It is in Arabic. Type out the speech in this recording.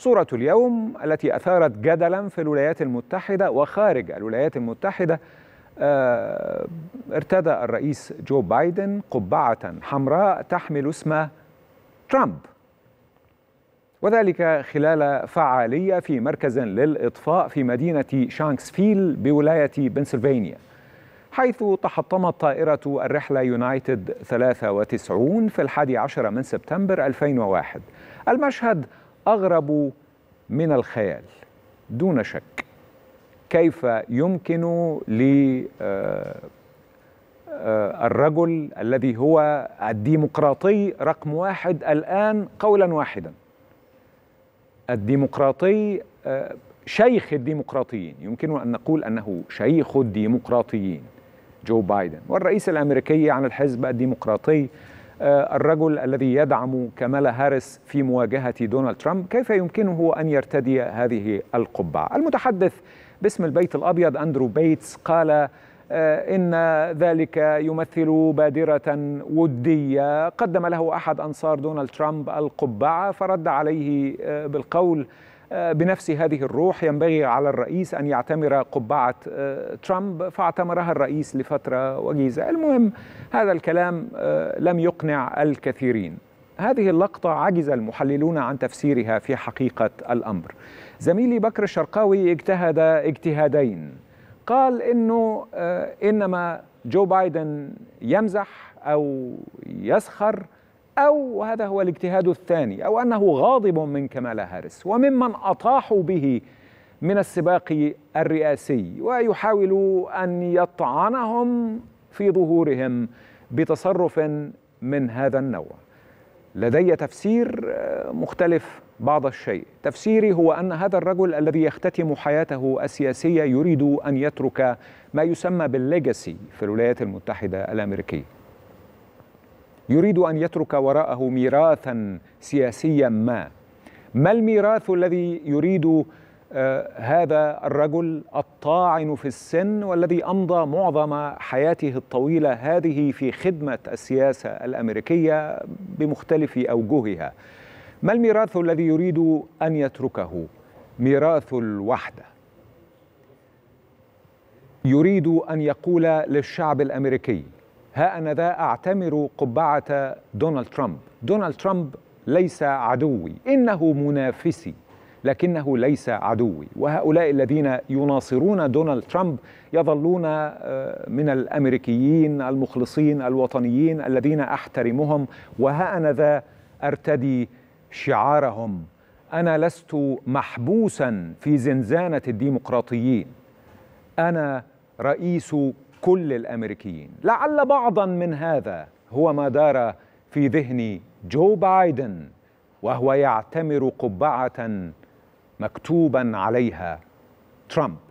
صورة اليوم التي أثارت جدلا في الولايات المتحدة وخارج الولايات المتحدة آه، ارتدى الرئيس جو بايدن قبعة حمراء تحمل اسم ترامب وذلك خلال فعالية في مركز للإطفاء في مدينة شانكسفيل بولاية بنسلفانيا حيث تحطمت طائرة الرحلة يونايتد 93 في الحادي عشر من سبتمبر 2001 المشهد أغرب من الخيال دون شك كيف يمكن للرجل آه، آه، الذي هو الديمقراطي رقم واحد الآن قولا واحدا الديمقراطي آه، شيخ الديمقراطيين يمكن أن نقول أنه شيخ الديمقراطيين جو بايدن والرئيس الأمريكي عن الحزب الديمقراطي آه، الرجل الذي يدعم كمالا هاريس في مواجهة دونالد ترامب كيف يمكنه أن يرتدي هذه القبعة المتحدث باسم البيت الأبيض أندرو بيتس قال آه، إن ذلك يمثل بادرة ودية قدم له أحد أنصار دونالد ترامب القبعة فرد عليه آه، بالقول بنفس هذه الروح ينبغي على الرئيس أن يعتمر قبعة آه، ترامب فاعتمرها الرئيس لفترة وجيزة المهم هذا الكلام آه، لم يقنع الكثيرين هذه اللقطة عجز المحللون عن تفسيرها في حقيقة الأمر زميلي بكر الشرقاوي اجتهد اجتهادين قال إنه آه، إنما جو بايدن يمزح أو يسخر أو هذا هو الاجتهاد الثاني أو أنه غاضب من كمال هارس وممن أطاحوا به من السباق الرئاسي ويحاول أن يطعنهم في ظهورهم بتصرف من هذا النوع لدي تفسير آه، مختلف بعض الشيء تفسيري هو أن هذا الرجل الذي يختتم حياته السياسية يريد أن يترك ما يسمى بالليجاسي في الولايات المتحدة الأمريكية يريد أن يترك وراءه ميراثا سياسيا ما ما الميراث الذي يريد آه، هذا الرجل الطاعن في السن والذي امضى معظم حياته الطويله هذه في خدمه السياسه الامريكيه بمختلف اوجهها. ما الميراث الذي يريد ان يتركه؟ ميراث الوحده. يريد ان يقول للشعب الامريكي ها أنا ذا أعتمر قبعة دونالد ترامب دونالد ترامب ليس عدوي إنه منافسي لكنه ليس عدوي وهؤلاء الذين يناصرون دونالد ترامب يظلون آه، من الامريكيين المخلصين الوطنيين الذين احترمهم وها انا ذا ارتدي شعارهم انا لست محبوسا في زنزانه الديمقراطيين انا رئيس كل الامريكيين لعل بعضا من هذا هو ما دار في ذهن جو بايدن وهو يعتمر قبعه مكتوبا عليها ترامب